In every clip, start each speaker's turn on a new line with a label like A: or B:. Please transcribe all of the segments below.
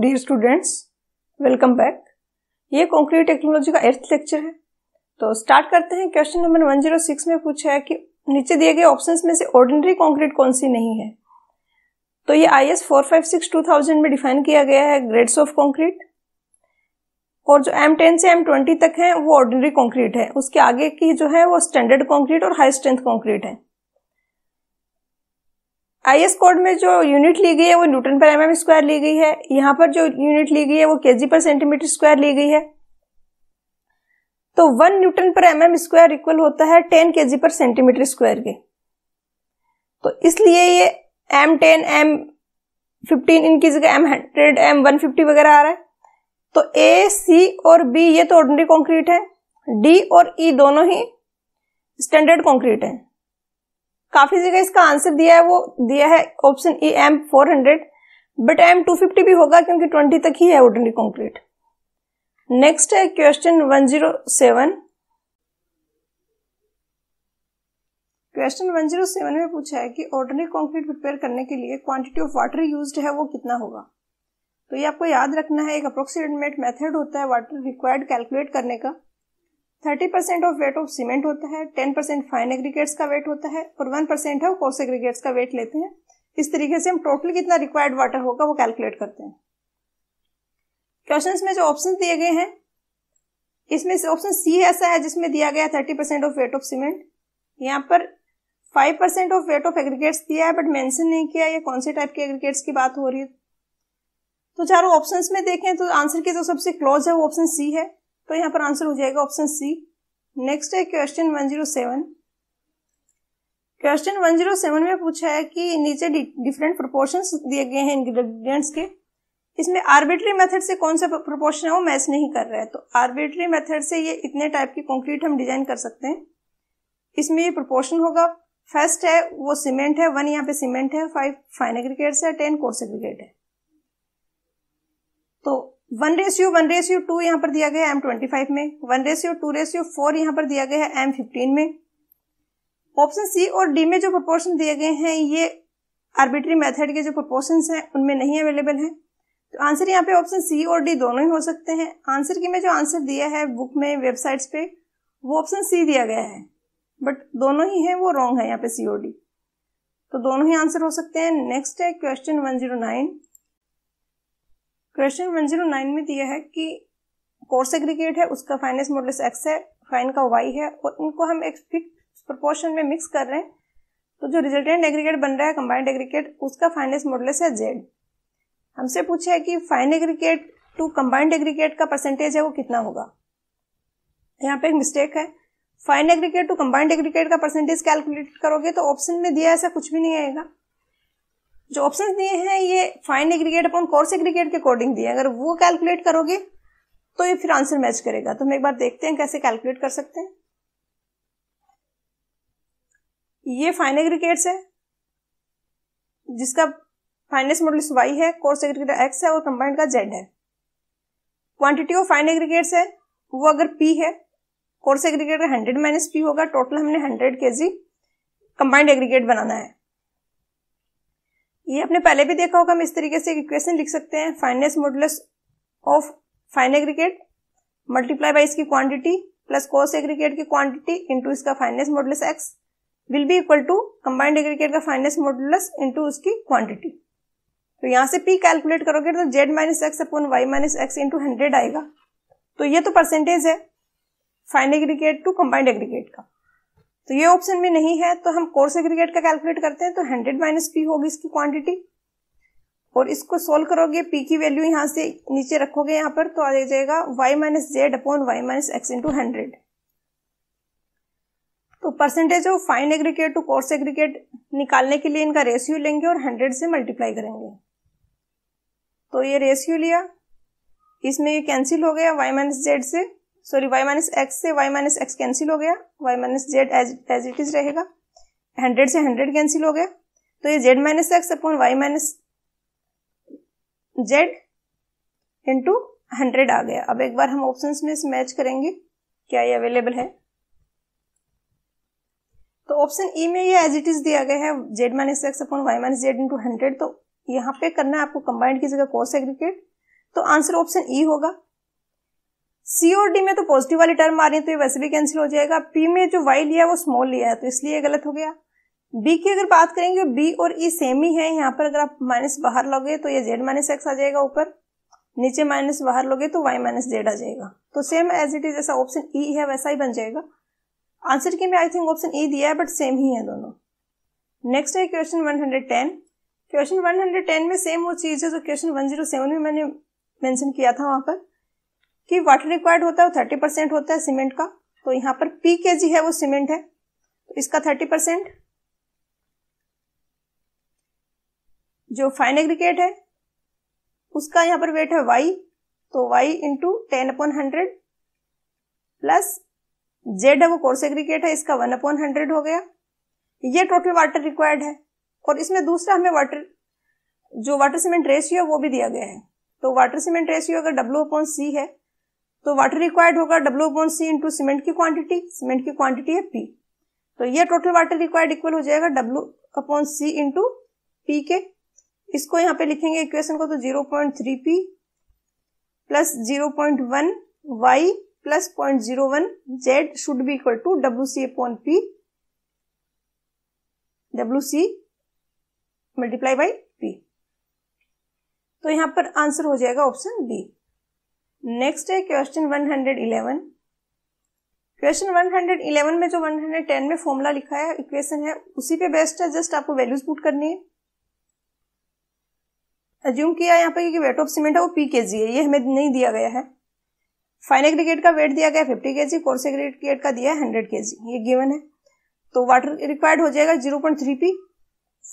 A: dear students welcome back ये concrete technology का एर्थ लेक्चर है तो स्टार्ट करते हैं क्वेश्चन नंबर 106 में पूछा है कि नीचे दिए गए ऑप्शंस में से ऑर्डिनरी कॉन्क्रीट कौन सी नहीं है तो ये I S four five six two thousand में डिफाइन किया गया है ग्रेड्स ऑफ कॉन्क्रीट और जो एम टेन से एम ट्वेंटी तक है वो ऑर्डिनरी कॉन्क्रीट है उसके आगे की जो है वो स्टैंडर्ड कॉन्क्रीट और हाई स्ट्रेंथ कॉन्क्रीट है आई एस कोड में जो यूनिट ली गई है वो न्यूटन पर एम एम स्क्वायर ली गई है यहाँ पर जो यूनिट ली गई है वो के जी पर सेंटीमीटर स्क्वायर ली गई है तो वन न्यूटन पर एम एम स्क्वायर इक्वल होता है टेन के जी पर सेंटीमीटर स्क्वायर के तो इसलिए ये एम टेन एम फिफ्टीन इनकी जगह M hundred M one fifty वगैरह आ रहा है तो ए सी और बी ये तो ऑर्डनरी कॉन्क्रीट है डी और ई e दोनों ही स्टैंडर्ड कॉन्क्रीट है काफी जगह इसका आंसर दिया है वो दिया है option A M four hundred but M two fifty भी होगा क्योंकि ट्वेंटी तक ही है ऑर्डनरी कॉन्क्रीट नेक्स्ट है question one zero seven question one zero seven में पूछा है कि ऑर्डनरी कॉन्क्रीट प्रिपेयर करने के लिए क्वांटिटी ऑफ वाटर यूज है वो कितना होगा तो ये आपको याद रखना है एक अप्रोक्सीमेट मेथड होता है वाटर रिक्वायर्ड कैलकुलेट करने का thirty percent of weight of cement होता है टेन परसेंट फाइन एग्रीगेट्स का वेट होता है और वन परसेंट है कोर्स एग्रीगेट्स का वेट लेते हैं इस तरीके से हम टोटल कितना रिक्वायर्ड वाटर होगा वो कैलकुलेट करते हैं क्वेश्चन में जो ऑप्शन दिए गए हैं इसमें से ऑप्शन सी ऐसा है जिसमें दिया गया thirty percent of weight of cement यहाँ पर five percent of weight of aggregates दिया है बट मैंशन नहीं किया ये कौन से टाइप के एग्रीगेट्स की बात हो रही है तो चारों ऑप्शंस में देखें तो आंसर के जो सबसे क्लोज है वो ऑप्शन सी है तो यहाँ पर आंसर हो जाएगा ऑप्शन सी नेक्स्ट है question one zero seven question one zero seven में पूछा है कि नीचे डिफरेंट प्रोपोर्शन दिए गए हैं इंग्रेडिएंट्स के इसमें आर्बिट्री मेथड से कौन सा प्रोपोर्शन है वो मैच नहीं कर रहा है तो आर्बिट्री मेथड से ये इतने टाइप की कंक्रीट हम डिजाइन कर सकते हैं इसमें ये प्रोपोर्शन होगा फर्स्ट है वो सीमेंट है वन यहाँ पे सीमेंट है फाइव फाइन एग्रीगेट्स है टेन कोर्स एग्रीगेट है तो one ratio one ratio two यहाँ पर दिया गया है एम ट्वेंटी फाइव में one ratio two ratio four यहाँ पर दिया गया है एम फिफ्टीन में ऑप्शन सी और डी में जो प्रपोर्शन दिए गए हैं ये आर्बिट्री मेथड के जो प्रपोर्शन हैं उनमें नहीं अवेलेबल है तो आंसर यहाँ पे ऑप्शन सी और डी दोनों ही हो सकते हैं आंसर की में जो आंसर दिया है बुक में वेबसाइट्स पे वो ऑप्शन सी दिया गया है बट दोनों ही है वो रॉन्ग है यहाँ पे सी और डी तो दोनों ही आंसर हो सकते हैं नेक्स्ट है question one zero nine question 109 में दिया है कि कोर्स एग्रीगेट है उसका फाइनेंस मॉडल एक्स है फाइन का वाई है और इनको हम एक फिक्स प्रोपोर्शन में मिक्स कर रहे हैं तो जो रिजल्टेंट एग्रीगेट बन रहा है कंबाइंड एग्रीगेट उसका फाइनेंस मॉडल है जेड हमसे पूछे है कि fine aggregate to combined aggregate का परसेंटेज है वो कितना होगा तो यहाँ पे एक मिस्टेक है fine aggregate to combined aggregate का परसेंटेज कैलकुलेट करोगे तो ऑप्शन में दिया ऐसा कुछ भी नहीं आएगा जो ऑप्शन दिए हैं ये fine aggregate upon coarse aggregate के अकॉर्डिंग दिए अगर वो कैलकुलेट करोगे तो ये फिर आंसर मैच करेगा तो हम एक बार देखते हैं कैसे कैलकुलेट कर सकते हैं ये फाइन एग्रीगेट्स है जिसका फाइनेंस मॉडल वाई है कोर्स एग्रीगेट एक्स है और कंबाइंड का जेड है क्वांटिटी ऑफ फाइन एग्रीगेट्स है वो अगर पी है कोर्स एग्रीगेट का हंड्रेड माइनस पी होगा टोटल हमने हंड्रेड के जी कंबाइंड एग्रीगेट बनाना है ये आपने पहले भी देखा होगा हम इस तरीके से इक्वेशन लिख सकते हैं fineness modulus of fine aggregate multiply by इसकी क्वांटिटी प्लस कोस एग्रीगेट की क्वांटिटी इंटू इसका fineness modulus X will be equal to combined aggregate का फाइनेस मॉडुलस इंटू उसकी क्वांटिटी तो यहाँ से पी कैलकुलेट करोगे तो Z minus X upon Y minus X into hundred आएगा तो ये तो परसेंटेज है fine aggregate to combined aggregate का तो ये ऑप्शन में नहीं है तो हम कोर्स एग्रीगेट का कैलकुलेट करते हैं तो हंड्रेड माइनस पी होगी इसकी क्वांटिटी और इसको सोल्व करोगे पी की वैल्यू यहां से नीचे रखोगे यहां पर तो आ जाएगा Y minus Z upon Y minus X into hundred तो percentage of fine aggregate to coarse aggregate निकालने के लिए इनका रेशियो लेंगे और हंड्रेड से मल्टीप्लाई करेंगे तो ये रेशियो लिया इसमें ये कैंसिल हो गया वाई माइनस जेड से सॉरी वाई माइनस एक्स से वाई माइनस एक्स कैंसिल हो गया Y minus Z as it is रहेगा हंड्रेड से हंड्रेड कैंसिल हो गया तो ये Z minus X upon Y minus Z into hundred आ गया अब एक बार हम ऑप्शंस में इसे मैच करेंगे क्या ये अवेलेबल है तो ऑप्शन ई e में ये एज इट इज दिया गया है Z minus X upon Y minus Z into hundred तो यहाँ पे करना है आपको कंबाइंड की जगह कोर्स एग्रीगेट तो आंसर ऑप्शन ई होगा सी और डी में तो पॉजिटिव वाली टर्म आ रही है तो ये वैसे भी कैंसिल हो जाएगा पी में जो वाई लिया वो स्मॉल लिया है तो इसलिए गलत हो गया बी की अगर बात करेंगे बी और ई e सेम ही है यहाँ पर अगर आप माइनस बाहर लोगे तो ये जेड माइनस एक्स आ जाएगा ऊपर नीचे माइनस बाहर लोगे तो वाई माइनस जेड आ जाएगा तो सेम एज इट इज जैसा ऑप्शन ई e है वैसा ही बन जाएगा आंसर की में आई थिंक ऑप्शन ई दिया है बट सेम ही है दोनों नेक्स्ट है क्वेश्चन टेन क्वेश्चन 110 में सेम वो चीज़ है जो क्वेश्चन सेवन में मैंने मेंशन किया था वहां पर कि वाटर रिक्वायर्ड होता है वो थर्टी परसेंट होता है सीमेंट का तो यहाँ पर पी के जी है वो सीमेंट है तो इसका थर्टी परसेंट जो फाइन एग्रीगेट है उसका यहाँ पर वेट है वाई तो Y into ten upon hundred plus Z है वो कोर्स एग्रीगेट है इसका वन अपॉन हंड्रेड हो गया ये टोटल वाटर रिक्वायर्ड है और इसमें दूसरा हमें वाटर जो वाटर सीमेंट रेशियो वो भी दिया गया है तो वाटर सीमेंट रेशियो अगर डब्ल्यू अपॉन सी है तो वाटर रिक्वायर्ड होगा W upon C into cement की क्वांटिटी सीमेंट की क्वांटिटी है पी तो ये टोटल वाटर रिक्वायर्ड इक्वल हो जाएगा W upon C into P के इसको यहाँ पे लिखेंगे इक्वेशन को तो zero point three P plus zero point one Y plus point zero one Z should be equal to W C upon P W C multiply by P तो यहाँ पर आंसर हो जाएगा ऑप्शन बी नेक्स्ट है question 111 question 111 में जो 110 में formula लिखा है इक्वेशन है उसी पे बेस्ट है जस्ट आपको वैल्यूज पुट करनी है अज्यूम किया यहाँ पे कि वेट ऑफ सीमेंट है वो पी के जी है ये हमें नहीं दिया गया है फाइन एग्रीगेट का वेट दिया गया है फिफ्टी के जी कोर्स एग्रीगेट का दिया है हंड्रेड के जी ये गिवन है तो वाटर रिक्वायर्ड हो जाएगा zero point three P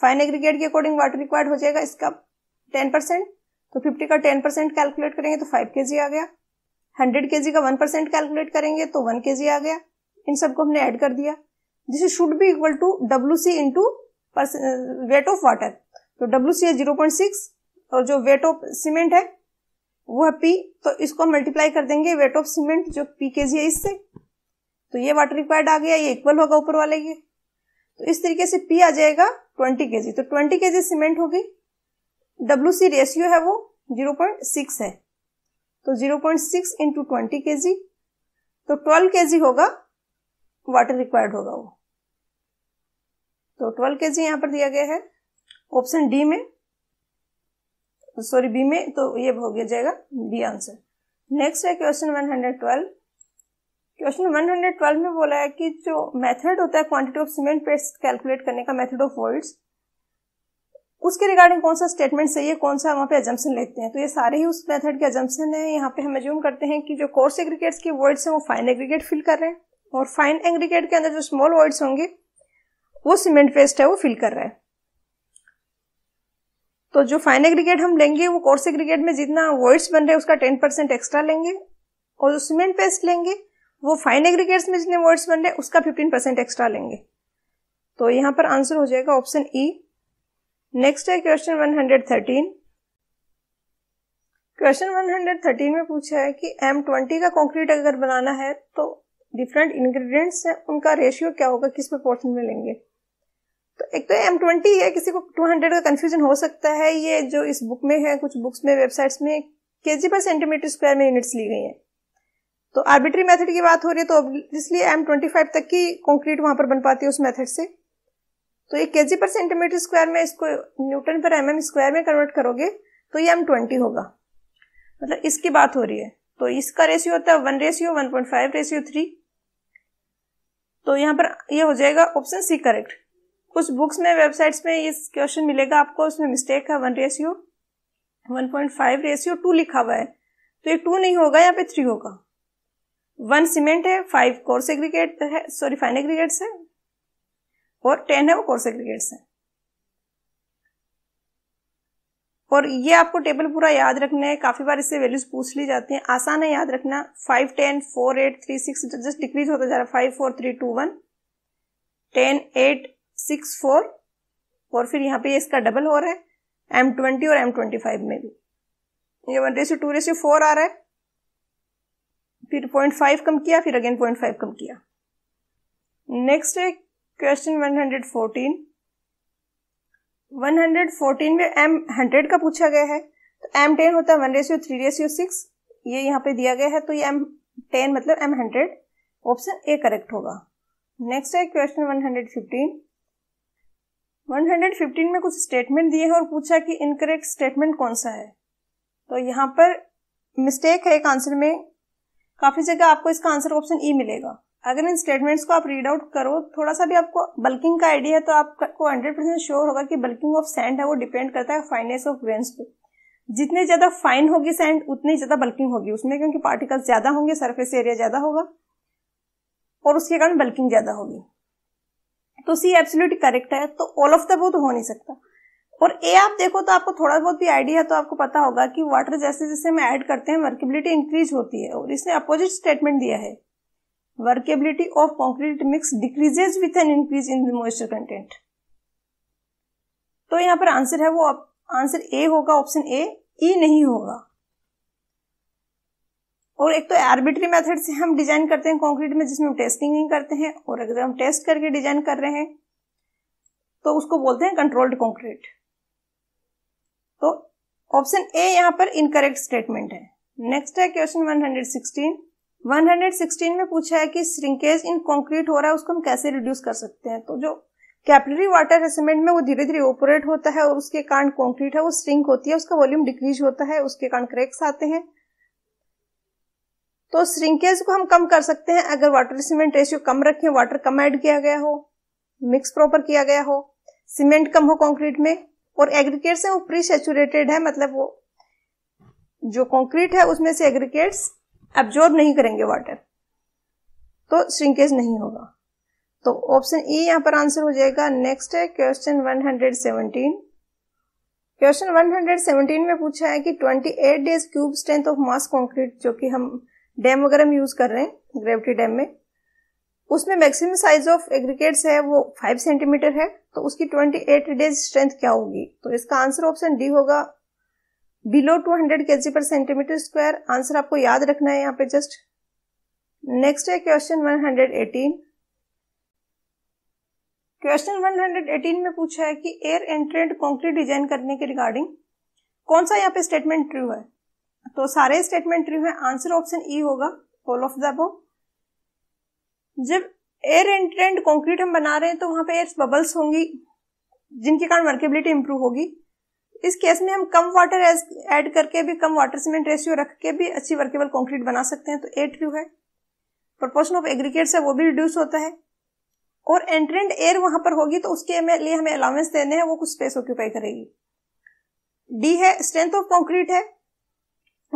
A: fine aggregate के अकॉर्डिंग वाटर रिक्वायर्ड हो जाएगा इसका टेन परसेंट तो फिफ्टी का टेन परसेंट कैलकुलेट करेंगे तो फाइव के जी आ गया हंड्रेड के जी का वन परसेंट कैलकुलेट करेंगे तो वन के जी आ गया इन सबको हमने ऐड कर दिया this should be equal to W C into weight of water तो डब्ल्यू सी है जीरो पॉइंट सिक्स और जो वेट ऑफ सीमेंट है वो है पी तो इसको मल्टीप्लाई कर देंगे वेट ऑफ सीमेंट जो पी के जी है इससे तो ये वाटर रिक्वायर्ड आ गया ये इक्वल होगा ऊपर वाले ये तो इस तरीके से पी आ जाएगा ट्वेंटी के जी तो ट्वेंटी के जी सीमेंट होगी डब्ल्यू सी रेशियो है वो जीरो पॉइंट सिक्स है तो zero point six into twenty K G तो ट्वेल्व के जी होगा वाटर रिक्वायर्ड होगा वो तो ट्वेल्व के जी यहां पर दिया गया है ऑप्शन डी में सॉरी बी में तो ये हो गया जाएगा बी आंसर नेक्स्ट है question one hundred twelve question one hundred twelve में बोला है कि जो मेथड होता है quantity of cement paste calculate करने का मेथड ऑफ वोल्ट्स उसके रिगार्डिंग कौन सा स्टेटमेंट सही है कौन सा वहाँ पे एजम्पन लेते हैं तो ये सारे ही उस मेथड के एजम्पन है यहाँ पे हम एज्यूम करते हैं कि जो कोर्स एग्रीगेट्स के वर्ड्स हैं वो फाइन एग्रीगेट फिल कर रहे हैं और फाइन एग्रीगेट के अंदर जो स्मॉल वर्ड्स होंगे वो सीमेंट पेस्ट है वो फिल कर रहा है तो जो फाइन एग्रीगेट हम लेंगे वो कोर्स एग्रीगेट में जितना वर्ड्स बन रहे हैं उसका टेन परसेंट एक्स्ट्रा लेंगे और जो सीमेंट पेस्ट लेंगे वो फाइन एग्रीगेट्स में जितने वर्ड्स बन रहे हैं उसका फिफ्टीन परसेंट एक्स्ट्रा लेंगे तो यहाँ पर आंसर हो जाएगा ऑप्शन ई e, नेक्स्ट है क्वेश्चन 113 क्वेश्चन 113 में पूछा है कि M20 का कंक्रीट अगर बनाना है तो डिफरेंट इंग्रेडिएंट्स हैं उनका रेशियो क्या होगा किस प्रपोर्शन में लेंगे तो एक तो एम ट्वेंटी है किसी को टू हंड्रेड का कंफ्यूजन हो सकता है ये जो इस बुक में है कुछ बुक्स में वेबसाइट्स में के जी पर सेंटीमीटर स्क्वायर में यूनिट्स ली गई हैं तो आर्बिट्री मेथड की बात हो रही है तो इसलिए एम ट्वेंटी फाइव तक की कंक्रीट वहां पर बन पाती है उस मेथड से तो ये के पर सेंटीमीटर स्क्वायर में इसको न्यूटन पर एम mm स्क्वायर में कन्वर्ट करोगे तो ये एम ट्वेंटी होगा मतलब इसकी बात हो रही है तो इसका रेशियो होता है one ratio one point five ratio three तो यहाँ पर ये हो जाएगा ऑप्शन सी करेक्ट कुछ बुक्स में वेबसाइट्स में ये क्वेश्चन मिलेगा आपको उसमें मिस्टेक है one ratio one point five ratio two लिखा हुआ है तो ये टू नहीं होगा यहाँ पे थ्री होगा वन सीमेंट है फाइव कोर्स एग्रीगेट है सॉरी फाइन एग्रीगेट्स है और टेन है वो कोर्स कोर्सेग्रीगेट्स हैं और ये आपको टेबल पूरा याद रखना है काफी बार इससे वैल्यूज पूछ ली जाती हैं आसान है याद रखना five ten four eight three six just decrease होता जा रहा है five four three two one ten eight six four और फिर यहाँ पे इसका डबल हो रहा है एम ट्वेंटी और एम ट्वेंटी फाइव में भी ये one ratio two ratio four आ रहा है फिर पॉइंट फाइव कम किया फिर अगेन पॉइंट फाइव कम किया नेक्स्ट है क्वेश्चन 114 114 में एम हंड्रेड का पूछा गया है तो एम टेन होता है one ratio three ratio six ये यहाँ पे दिया गया है तो ये एम टेन मतलब M hundred option A correct होगा नेक्स्ट है क्वेश्चन 115 115 में कुछ स्टेटमेंट दिए हैं और पूछा कि इनकरेक्ट स्टेटमेंट कौन सा है तो यहाँ पर मिस्टेक है एक आंसर में काफी जगह आपको इसका आंसर ऑप्शन ई मिलेगा अगर इन स्टेटमेंट्स को आप रीड आउट करो थोड़ा सा भी आपको बल्किंग का आइडिया है तो आपको हंड्रेड परसेंट श्योर होगा कि बल्किंग ऑफ सैंड है वो डिपेंड करता है फाइननेस ऑफ ग्रेन्स पे जितने ज्यादा फाइन होगी सैंड उतनी ज्यादा बल्किंग होगी उसमें क्योंकि पार्टिकल्स ज्यादा होंगे सरफेस एरिया ज्यादा होगा और उसके कारण बल्किंग ज्यादा होगी तो सी एब्सोल्यूट करेक्ट है तो ऑल ऑफ द वो तो हो नहीं सकता और ए आप देखो तो आपको थोड़ा बहुत भी आइडिया तो आपको पता होगा कि वाटर जैसे जैसे हम ऐड करते हैं वर्केबिलिटी इंक्रीज होती है और इसने अपोजिट स्टेटमेंट दिया है workability of concrete mix decreases with an increase in the moisture content तो यहां पर आंसर है वो आंसर ए होगा ऑप्शन ए ई नहीं होगा और एक तो आर्बिट्री मेथड से हम डिजाइन करते हैं कंक्रीट में जिसमें हम टेस्टिंग नहीं करते हैं और अगर हम टेस्ट करके डिजाइन कर रहे हैं तो उसको बोलते हैं कंट्रोल्ड कंक्रीट तो ऑप्शन ए यहां पर इनकरेक्ट स्टेटमेंट है नेक्स्ट है क्वेश्चन 116 116 में पूछा है कि श्रिंकेज इन कंक्रीट हो रहा है उसको हम कैसे रिड्यूस कर सकते हैं तो जो कैपिलरी वाटर है सीमेंट में वो धीरे धीरे ओपरेट होता है और उसके कारण कंक्रीट है वो श्रिंक होती है उसका वॉल्यूम डिक्रीज होता है उसके कारण क्रेक्स आते हैं तो श्रिंकेज को हम कम कर सकते हैं अगर वाटर सीमेंट रेशियो कम रखें वाटर कम ऐड किया गया हो मिक्स प्रॉपर किया गया हो सीमेंट कम हो कंक्रीट में और एग्रीकेट्स है वो प्री सेचुरेटेड है मतलब वो जो कंक्रीट है उसमें से एग्रीकेट्स एब्जॉर्ब नहीं करेंगे वाटर तो श्रिंकेज नहीं होगा तो ऑप्शन ई यहाँ पर आंसर हो जाएगा नेक्स्ट है क्वेश्चन 117 क्वेश्चन 117 में पूछा है कि 28 days cube strength of mass concrete जो कि हम डैम वगैरह में यूज कर रहे हैं ग्रेविटी डैम में उसमें मैक्सिमम साइज ऑफ एग्रीकेट्स है वो 5 सेंटीमीटर है तो उसकी 28 डेज स्ट्रेंथ क्या होगी तो इसका आंसर ऑप्शन डी होगा बिलो 200 हंड्रेड के जी पर सेंटीमीटर स्क्वायर आंसर आपको याद रखना है यहाँ पे जस्ट नेक्स्ट है क्वेश्चन 118 क्वेश्चन 118 में पूछा है कि एयर एंट्रेंट कंक्रीट डिजाइन करने के रिगार्डिंग कौन सा यहाँ पे स्टेटमेंट ट्रू है तो सारे स्टेटमेंट ट्रू है आंसर ऑप्शन ई e होगा ऑल ऑफ द जब एयर एंट्रेंट कॉन्क्रीट हम बना रहे हैं तो वहां पे एयर बबल्स होंगी जिनके कारण वर्केबिलिटी इंप्रूव होगी इस केस में हम कम वाटर ऐड करके भी कम वाटर सीमेंट रेशियो रख के भी अच्छी वर्केबल कंक्रीट बना सकते हैं तो एट ट्रू है प्रपोर्शन ऑफ एग्रीकेट्स है वो भी रिड्यूस होता है और एंट्रेंट एयर वहां पर होगी तो उसके लिए हमें अलाउंस देने हैं वो कुछ स्पेस ऑक्यूपाई करेगी डी है स्ट्रेंथ ऑफ कॉन्क्रीट है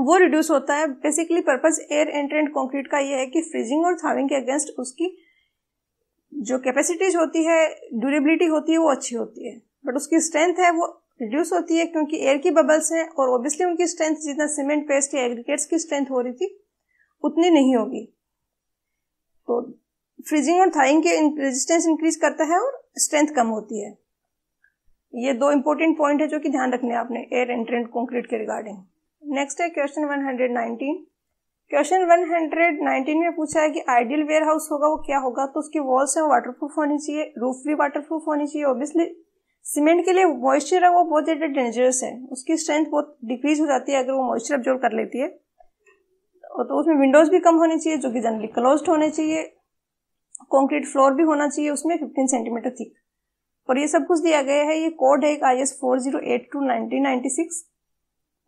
A: वो रिड्यूस होता है basically purpose air entrained concrete का ये है कि फ्रीजिंग और थाविंग के अगेंस्ट उसकी जो कैपेसिटीज होती है ड्यूरेबिलिटी होती है वो अच्छी होती है बट उसकी स्ट्रेंथ है वो रिड्यूस होती है क्योंकि एयर की बबल्स हैं और ओबियसली उनकी स्ट्रेंथ जितना सीमेंट पेस्ट या एग्रीगेट्स की स्ट्रेंथ हो रही थी उतनी नहीं होगी तो फ्रीजिंग और थाइंग के रेजिस्टेंस इंक्रीज करता है और स्ट्रेंथ कम होती है ये दो इंपॉर्टेंट पॉइंट है जो कि ध्यान रखने आपने एयर एंट्रेंट कॉन्क्रीट के रिगार्डिंग नेक्स्ट है क्वेश्चन 119 क्वेश्चन 119 में पूछा है कि आइडियल वेयर हाउस होगा वो क्या होगा तो उसकी वॉल्स हैं वाटरप्रूफ होनी चाहिए रूफ भी वाटरप्रूफ होनी चाहिए ऑब्वियसली सीमेंट के लिए मॉइस्चर है वो बहुत ज़्यादा डेंजरस है उसकी स्ट्रेंथ बहुत डिक्रीज हो जाती है अगर वो मॉइस्चर अब्जॉर्व कर लेती है और तो उसमें विंडोज़ भी कम होनी चाहिए जो कि जनरली क्लोज होने चाहिए कॉन्क्रीट फ्लोर भी होना चाहिए उसमें फिफ्टीन सेंटीमीटर थिक और ये सब कुछ दिया गया है ये कोड है एक I S four zero eight two nineteen ninety six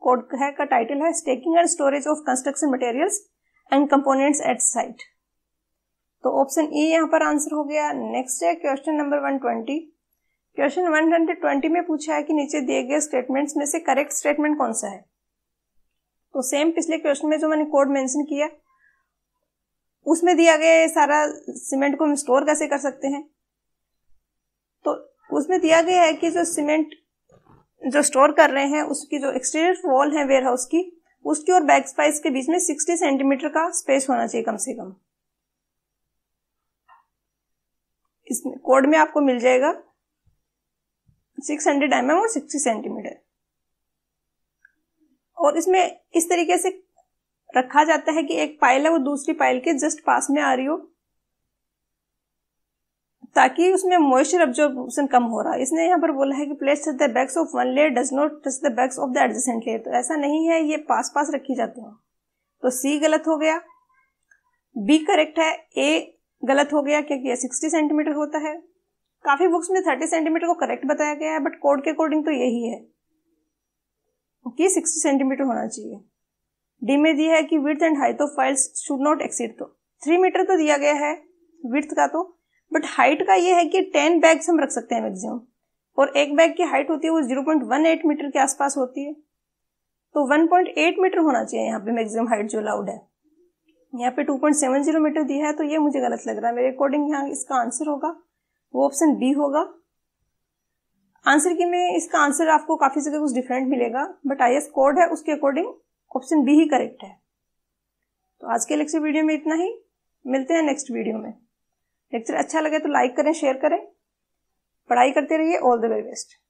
A: code है का टाइटल है stacking and storage of construction materials and components at site तो ऑप्शन ई यहाँ पर आंसर हो गया नेक्स्ट है question number one twenty question 120 में पूछा है कि नीचे दिए गए स्टेटमेंट्स में से करेक्ट स्टेटमेंट कौन सा है तो सेम पिछले क्वेश्चन में जो मैंने कोड मेंशन किया उसमें दिया गया सारा सीमेंट को हम स्टोर कैसे कर सकते हैं तो उसमें दिया गया है कि जो सीमेंट जो स्टोर कर रहे हैं उसकी जो एक्सटीरियर वॉल है वेयर हाउस की उसकी और बैक स्पाइस के बीच में 60 सेंटीमीटर का स्पेस होना चाहिए कम से कम इसमें कोड में आपको मिल जाएगा सिक्स हंड्रेड एम एम और सिक्सटी सेंटीमीटर और इसमें इस तरीके से रखा जाता है कि एक पाइल है वो दूसरी पाइल के जस्ट पास में आ रही हो ताकि उसमें मॉइस्चर ऑब्जॉर्बेशन कम हो रहा है इसने यहाँ पर बोला है कि place the bags of one layer does not touch the bags of the adjacent layer तो ऐसा नहीं है ये पास पास रखी जाती है तो सी गलत हो गया बी करेक्ट है ए गलत हो गया क्योंकि यह सिक्सटी सेंटीमीटर होता है काफ़ी बुक्स में थर्टी सेंटीमीटर को करेक्ट बताया गया है बट कोड के अकॉर्डिंग तो यही है कि सिक्सटी सेंटीमीटर होना चाहिए डी में दिया है कि width and height of piles should not exceed तो थ्री मीटर तो दिया गया है विथ का तो बट हाइट का ये है कि टेन बैग्स हम रख सकते हैं मैक्सिमम और एक बैग की हाइट होती है वो zero point one eight metre के आसपास होती है तो वन पॉइंट एट मीटर होना चाहिए यहाँ पे मैक्सिमम हाइट जो अलाउड है यहाँ पे two point seven zero metre दिया है तो ये मुझे गलत लग रहा है मेरे अकॉर्डिंग यहाँ इसका आंसर होगा वो ऑप्शन बी होगा आंसर की में इसका आंसर आपको काफी जगह कुछ डिफरेंट मिलेगा बट आई एस कोड है उसके अकॉर्डिंग ऑप्शन बी ही करेक्ट है तो आज के लेक्चर वीडियो में इतना ही मिलते हैं नेक्स्ट वीडियो में लेक्चर अच्छा लगे तो लाइक करें शेयर करें पढ़ाई करते रहिए ऑल द वेरी बेस्ट